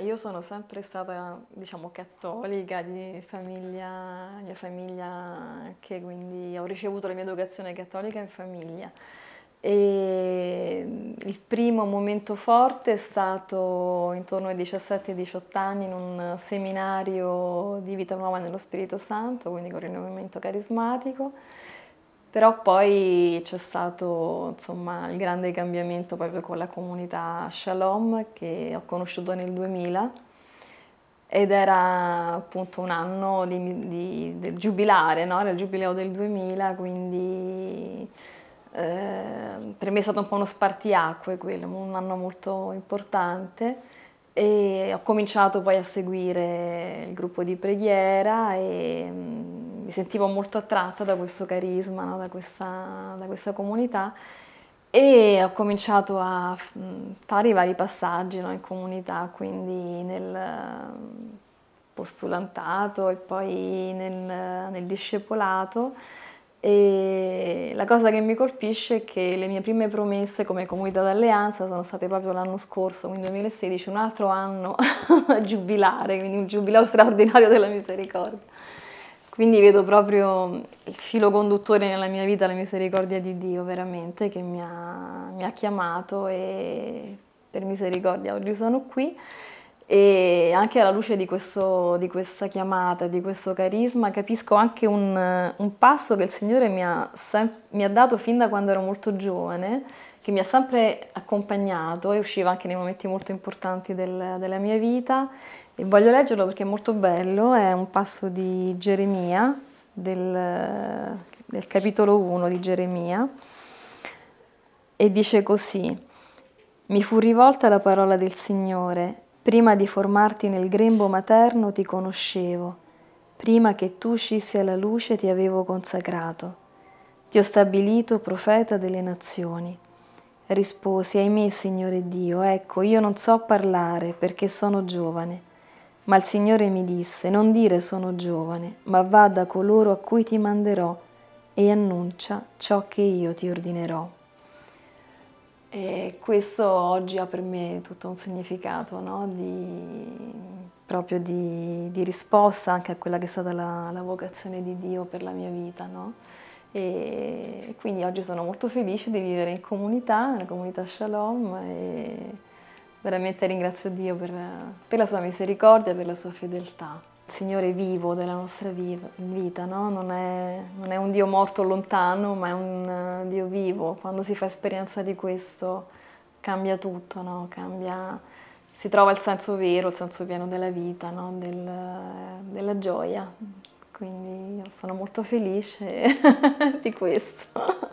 io sono sempre stata, diciamo, cattolica, di famiglia, mia famiglia che quindi ho ricevuto la mia educazione cattolica in famiglia. E il primo momento forte è stato intorno ai 17-18 anni in un seminario di vita nuova nello Spirito Santo, quindi con rinnovamento carismatico però poi c'è stato insomma, il grande cambiamento proprio con la comunità Shalom che ho conosciuto nel 2000 ed era appunto un anno di, di, del giubilare, no? era il giubileo del 2000, quindi eh, per me è stato un po' uno spartiacque quello, un anno molto importante e ho cominciato poi a seguire il gruppo di preghiera e mm, mi sentivo molto attratta da questo carisma, no? da, questa, da questa comunità e ho cominciato a mm, fare i vari passaggi no, in comunità, quindi nel mm, postulantato e poi nel, nel, discepolato. E la cosa che mi colpisce è che le mie prime promesse come comunità d'alleanza sono state proprio l'anno scorso, quindi 2016, un altro anno giubilare, quindi un giubileo straordinario della misericordia. Quindi vedo proprio il filo conduttore nella mia vita, la misericordia di Dio veramente che mi ha, mi ha chiamato e per misericordia oggi sono qui. E anche alla luce di, questo, di questa chiamata, di questo carisma, capisco anche un, un passo che il Signore mi ha, sem- mi ha dato fin da quando ero molto giovane, che mi ha sempre accompagnato e usciva anche nei momenti molto importanti del, della mia vita. E voglio leggerlo perché è molto bello, è un passo di Geremia, del, del capitolo 1 di Geremia, e dice così, mi fu rivolta la parola del Signore Prima di formarti nel grembo materno ti conoscevo, prima che tu uscissi alla luce ti avevo consacrato. Ti ho stabilito profeta delle nazioni. Risposi, ahimè, Signore Dio, ecco, io non so parlare perché sono giovane. Ma il Signore mi disse, non dire sono giovane, ma va da coloro a cui ti manderò e annuncia ciò che io ti ordinerò. E questo oggi ha per me tutto un significato no? di, proprio di, di, risposta anche a quella che è stata la, la vocazione di Dio per la mia vita. No? E quindi oggi sono molto felice di vivere in comunità, nella comunità Shalom e veramente ringrazio Dio per, per la sua misericordia, per la sua fedeltà. Signore vivo della nostra vita, no? non, è, non, è, un Dio morto lontano, ma è un eh, Dio vivo. Quando si fa esperienza di questo cambia tutto, no? cambia, si trova il senso vero, il senso pieno della vita, no? Del, della gioia. Quindi sono molto felice di questo.